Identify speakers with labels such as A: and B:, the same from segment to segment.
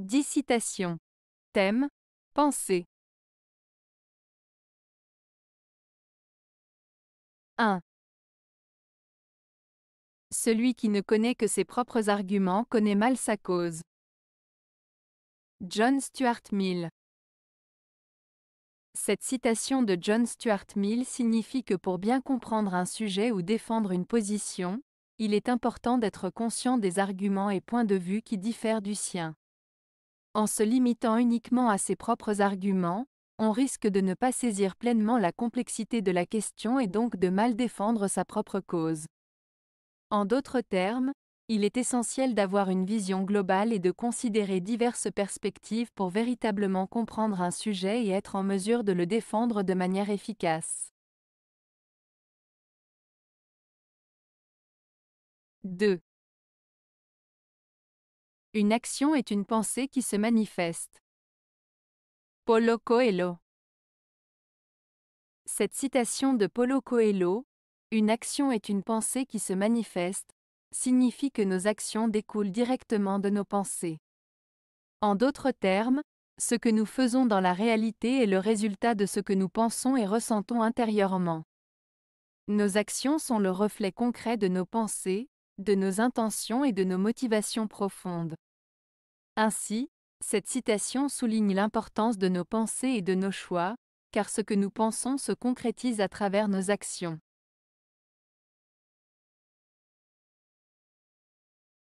A: 10 citations. Thème Pensée.
B: 1. Celui qui ne connaît que ses propres arguments connaît mal sa cause. John Stuart Mill. Cette citation de John Stuart Mill signifie que pour bien comprendre un sujet ou défendre une position, il est important d'être conscient des arguments et points de vue qui diffèrent du sien. En se limitant uniquement à ses propres arguments, on risque de ne pas saisir pleinement la complexité de la question et donc de mal défendre sa propre cause. En d'autres termes, il est essentiel d'avoir une vision globale et de considérer diverses perspectives pour véritablement comprendre un sujet et être en mesure de le défendre de manière efficace. 2. Une action est une pensée qui se manifeste. Polo Coelho Cette citation de Polo Coelho, Une action est une pensée qui se manifeste, signifie que nos actions découlent directement de nos pensées. En d'autres termes, ce que nous faisons dans la réalité est le résultat de ce que nous pensons et ressentons intérieurement. Nos actions sont le reflet concret de nos pensées, de nos intentions et de nos motivations profondes. Ainsi, cette citation souligne l'importance de nos pensées et de nos choix, car ce que nous pensons se concrétise à travers nos actions.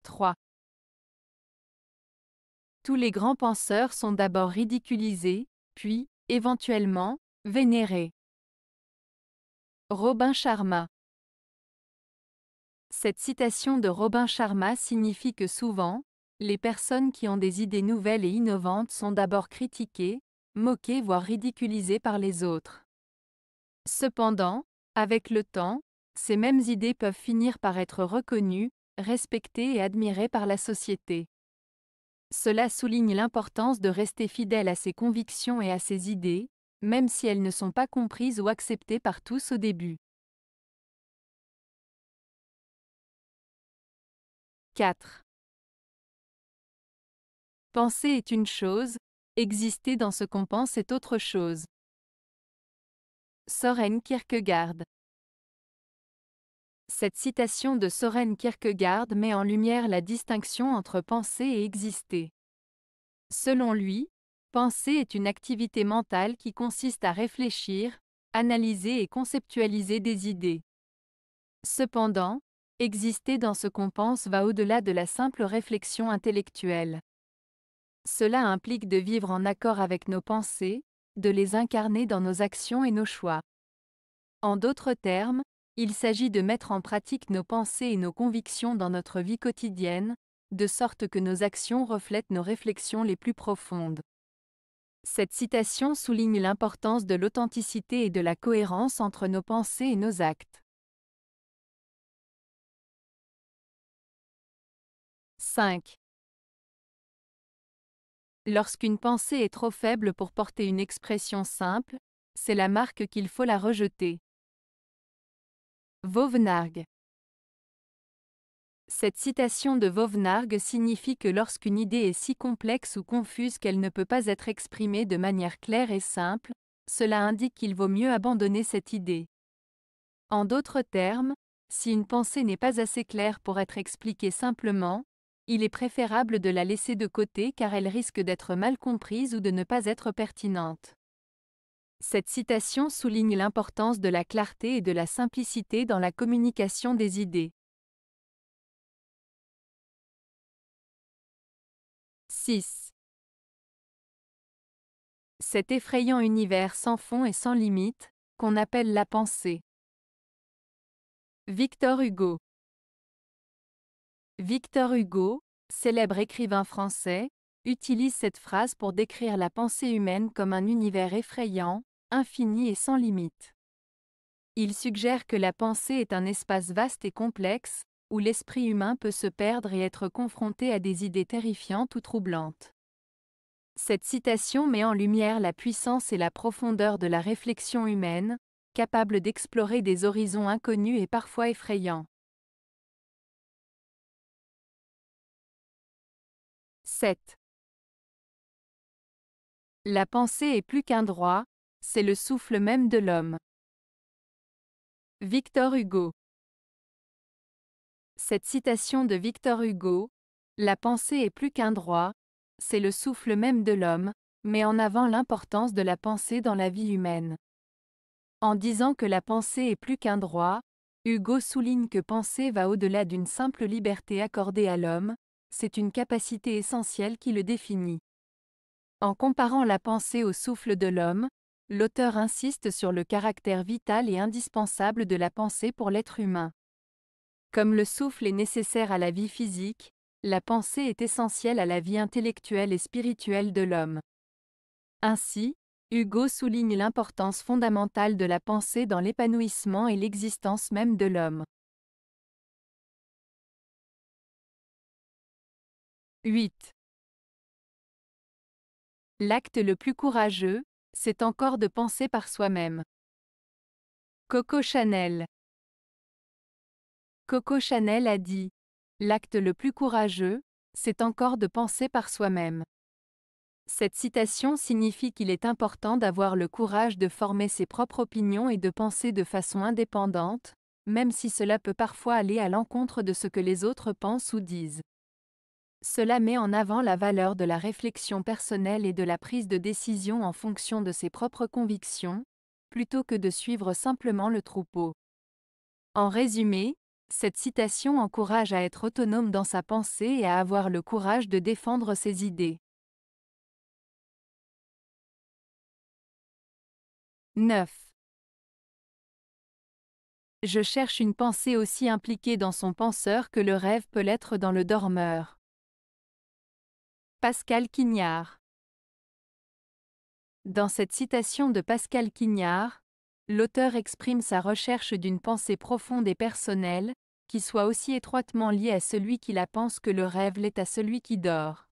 A: 3. Tous les grands penseurs sont d'abord ridiculisés,
B: puis, éventuellement, vénérés. Robin Sharma cette citation de Robin Sharma signifie que souvent, les personnes qui ont des idées nouvelles et innovantes sont d'abord critiquées, moquées voire ridiculisées par les autres. Cependant, avec le temps, ces mêmes idées peuvent finir par être reconnues, respectées et admirées par la société. Cela souligne l'importance de rester fidèle à ses convictions et à ses idées, même si elles ne sont pas comprises ou acceptées par tous au début. 4. Penser est une chose, exister dans ce qu'on pense est autre chose. Soren Kierkegaard Cette citation de Soren Kierkegaard met en lumière la distinction entre penser et exister. Selon lui, penser est une activité mentale qui consiste à réfléchir, analyser et conceptualiser des idées. Cependant, Exister dans ce qu'on pense va au-delà de la simple réflexion intellectuelle. Cela implique de vivre en accord avec nos pensées, de les incarner dans nos actions et nos choix. En d'autres termes, il s'agit de mettre en pratique nos pensées et nos convictions dans notre vie quotidienne, de sorte que nos actions reflètent nos réflexions les plus profondes. Cette citation souligne l'importance de l'authenticité et de la cohérence entre nos pensées et nos actes. 5. Lorsqu'une pensée est trop faible pour porter une expression simple, c'est la marque qu'il faut la rejeter. Vauvenargue. Cette citation de Vauvenargue signifie que lorsqu'une idée est si complexe ou confuse qu'elle ne peut pas être exprimée de manière claire et simple, cela indique qu'il vaut mieux abandonner cette idée. En d'autres termes, si une pensée n'est pas assez claire pour être expliquée simplement, il est préférable de la laisser de côté car elle risque d'être mal comprise ou de ne pas être pertinente. Cette citation souligne l'importance de la clarté et de la simplicité dans la communication des idées.
A: 6.
B: Cet effrayant univers sans fond et sans limite, qu'on appelle la pensée. Victor Hugo Victor Hugo, célèbre écrivain français, utilise cette phrase pour décrire la pensée humaine comme un univers effrayant, infini et sans limite. Il suggère que la pensée est un espace vaste et complexe, où l'esprit humain peut se perdre et être confronté à des idées terrifiantes ou troublantes. Cette citation met en lumière la puissance et la profondeur de la réflexion humaine, capable d'explorer des horizons inconnus et parfois effrayants.
A: 7. La
B: pensée est plus qu'un droit, c'est le souffle même de l'homme. Victor Hugo Cette citation de Victor Hugo, La pensée est plus qu'un droit, c'est le souffle même de l'homme, met en avant l'importance de la pensée dans la vie humaine. En disant que la pensée est plus qu'un droit, Hugo souligne que penser va au-delà d'une simple liberté accordée à l'homme, c'est une capacité essentielle qui le définit. En comparant la pensée au souffle de l'homme, l'auteur insiste sur le caractère vital et indispensable de la pensée pour l'être humain. Comme le souffle est nécessaire à la vie physique, la pensée est essentielle à la vie intellectuelle et spirituelle de l'homme. Ainsi, Hugo souligne l'importance fondamentale de la pensée dans l'épanouissement et l'existence même de l'homme.
A: 8. L'acte le plus
B: courageux, c'est encore de penser par soi-même. Coco Chanel Coco Chanel a dit L'acte le plus courageux, c'est encore de penser par soi-même. Cette citation signifie qu'il est important d'avoir le courage de former ses propres opinions et de penser de façon indépendante, même si cela peut parfois aller à l'encontre de ce que les autres pensent ou disent. Cela met en avant la valeur de la réflexion personnelle et de la prise de décision en fonction de ses propres convictions, plutôt que de suivre simplement le troupeau. En résumé, cette citation encourage à être autonome dans sa pensée et à avoir le courage de défendre ses idées. 9. Je cherche une pensée aussi impliquée dans son penseur que le rêve peut l'être dans le dormeur. Pascal Quignard. Dans cette citation de Pascal Quignard, l'auteur exprime sa recherche d'une pensée profonde et personnelle, qui soit aussi étroitement liée à celui qui la pense que le rêve l'est à celui qui dort.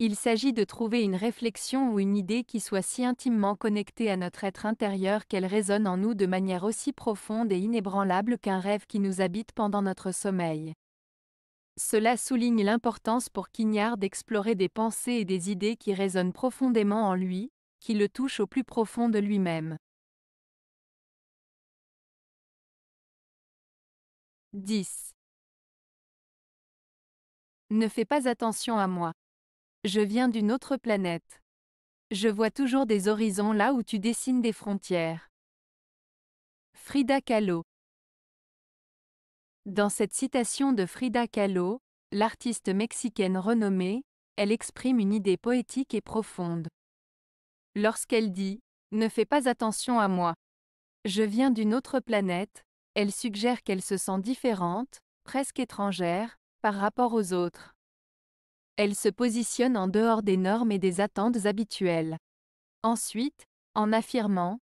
B: Il s'agit de trouver une réflexion ou une idée qui soit si intimement connectée à notre être intérieur qu'elle résonne en nous de manière aussi profonde et inébranlable qu'un rêve qui nous habite pendant notre sommeil. Cela souligne l'importance pour Quignard d'explorer des pensées et des idées qui résonnent profondément en lui, qui le touchent au plus profond de lui-même.
A: 10.
B: Ne fais pas attention à moi. Je viens d'une autre planète. Je vois toujours des horizons là où tu dessines des frontières. Frida Kahlo dans cette citation de Frida Kahlo, l'artiste mexicaine renommée, elle exprime une idée poétique et profonde. Lorsqu'elle dit ⁇ Ne fais pas attention à moi ⁇ Je viens d'une autre planète, elle suggère qu'elle se sent différente, presque étrangère, par rapport aux autres. Elle se positionne en dehors des normes et des attentes habituelles. Ensuite, en affirmant ⁇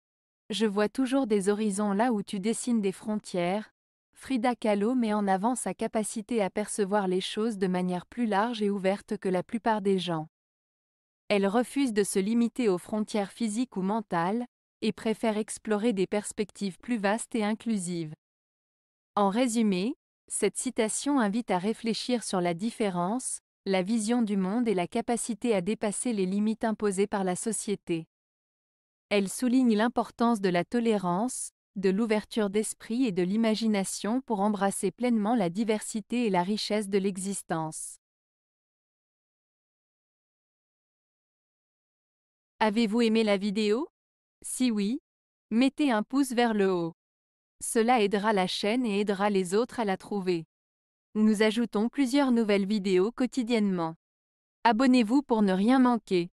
B: Je vois toujours des horizons là où tu dessines des frontières, Frida Kahlo met en avant sa capacité à percevoir les choses de manière plus large et ouverte que la plupart des gens. Elle refuse de se limiter aux frontières physiques ou mentales, et préfère explorer des perspectives plus vastes et inclusives. En résumé, cette citation invite à réfléchir sur la différence, la vision du monde et la capacité à dépasser les limites imposées par la société. Elle souligne l'importance de la tolérance, de l'ouverture d'esprit et de l'imagination pour embrasser pleinement la diversité et la richesse de l'existence. Avez-vous aimé la vidéo Si oui, mettez un pouce vers le haut. Cela aidera la chaîne et aidera les autres à la trouver. Nous ajoutons plusieurs nouvelles vidéos quotidiennement. Abonnez-vous pour ne rien manquer.